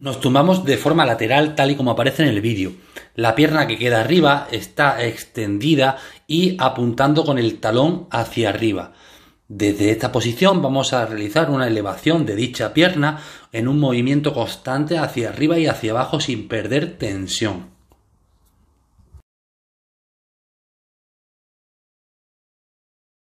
Nos tumbamos de forma lateral tal y como aparece en el vídeo. La pierna que queda arriba está extendida y apuntando con el talón hacia arriba. Desde esta posición vamos a realizar una elevación de dicha pierna en un movimiento constante hacia arriba y hacia abajo sin perder tensión.